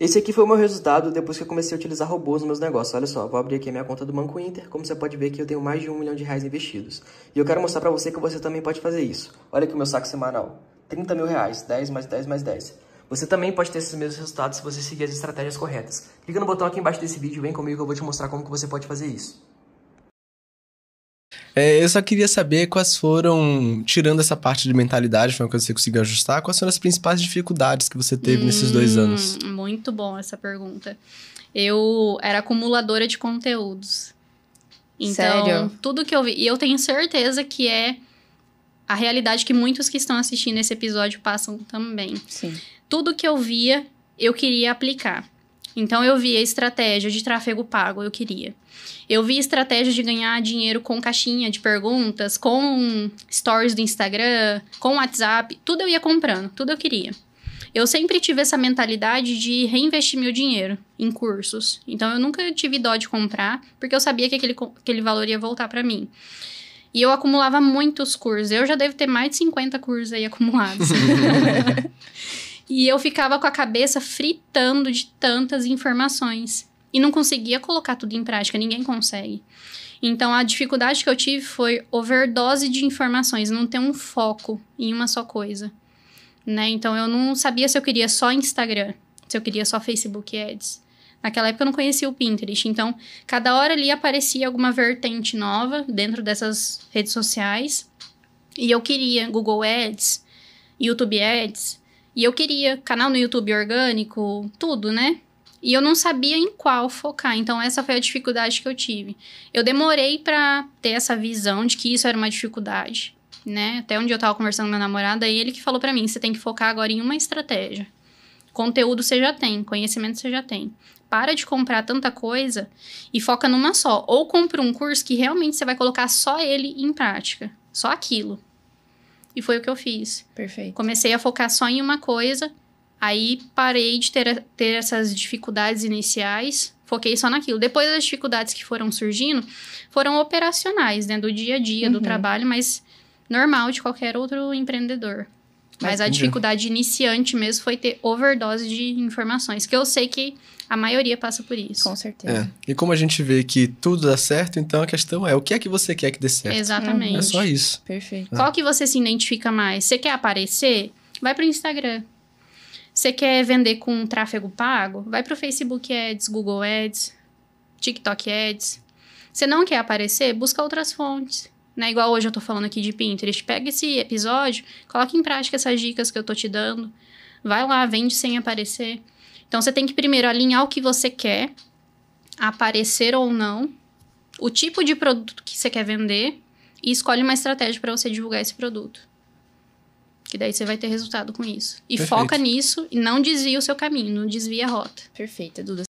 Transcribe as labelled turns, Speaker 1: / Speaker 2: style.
Speaker 1: Esse aqui foi o meu resultado depois que eu comecei a utilizar robôs nos meus negócios. Olha só, vou abrir aqui a minha conta do Banco Inter. Como você pode ver que eu tenho mais de um milhão de reais investidos. E eu quero mostrar para você que você também pode fazer isso. Olha aqui o meu saco semanal. 30 mil reais, 10 mais 10 mais 10. Você também pode ter esses mesmos resultados se você seguir as estratégias corretas. Clica no botão aqui embaixo desse vídeo, vem comigo que eu vou te mostrar como que você pode fazer isso. É, eu só queria saber quais foram, tirando essa parte de mentalidade, foi uma coisa que você conseguiu ajustar, quais foram as principais dificuldades que você teve hum, nesses dois hum, anos?
Speaker 2: Muito bom essa pergunta. Eu era acumuladora de conteúdos.
Speaker 1: Então, Sério?
Speaker 2: tudo que eu vi. E eu tenho certeza que é a realidade que muitos que estão assistindo esse episódio passam também. Sim. Tudo que eu via, eu queria aplicar. Então eu via estratégia de tráfego pago, eu queria. Eu vi estratégia de ganhar dinheiro com caixinha de perguntas, com stories do Instagram, com WhatsApp, tudo eu ia comprando, tudo eu queria. Eu sempre tive essa mentalidade de reinvestir meu dinheiro em cursos. Então eu nunca tive dó de comprar, porque eu sabia que aquele, aquele valor ia voltar para mim. E eu acumulava muitos cursos. Eu já devo ter mais de 50 cursos aí acumulados. E eu ficava com a cabeça fritando de tantas informações. E não conseguia colocar tudo em prática, ninguém consegue. Então a dificuldade que eu tive foi overdose de informações, não ter um foco em uma só coisa. Né? Então eu não sabia se eu queria só Instagram, se eu queria só Facebook Ads. Naquela época eu não conhecia o Pinterest, então cada hora ali aparecia alguma vertente nova dentro dessas redes sociais. E eu queria Google Ads, YouTube Ads, e eu queria canal no YouTube orgânico, tudo, né? E eu não sabia em qual focar. Então essa foi a dificuldade que eu tive. Eu demorei para ter essa visão de que isso era uma dificuldade, né? Até onde eu tava conversando com meu namorado, aí ele que falou para mim, você tem que focar agora em uma estratégia. Conteúdo você já tem, conhecimento você já tem. Para de comprar tanta coisa e foca numa só. Ou compra um curso que realmente você vai colocar só ele em prática. Só aquilo. E foi o que eu fiz. Perfeito. Comecei a focar só em uma coisa, aí parei de ter, ter essas dificuldades iniciais, foquei só naquilo. Depois as dificuldades que foram surgindo foram operacionais, né? Do dia a dia, uhum. do trabalho, mas normal de qualquer outro empreendedor. Mas a dificuldade iniciante mesmo foi ter overdose de informações, que eu sei que a maioria passa por isso. Com certeza.
Speaker 1: É. E como a gente vê que tudo dá certo, então a questão é o que é que você quer que dê certo. Exatamente. Uhum. É só isso. Perfeito. Qual
Speaker 2: que você se identifica mais? Você quer aparecer? Vai para o Instagram. Você quer vender com tráfego pago? Vai para o Facebook Ads, Google Ads, TikTok Ads. Você não quer aparecer? Busca outras fontes. Né? Igual hoje eu tô falando aqui de Pinterest. Pega esse episódio, coloca em prática essas dicas que eu tô te dando. Vai lá, vende sem aparecer. Então você tem que primeiro alinhar o que você quer, aparecer ou não, o tipo de produto que você quer vender e escolhe uma estratégia para você divulgar esse produto. Que daí você vai ter resultado com isso. E Perfeito. foca nisso e não desvia o seu caminho, não desvia a rota. Perfeita, Duda.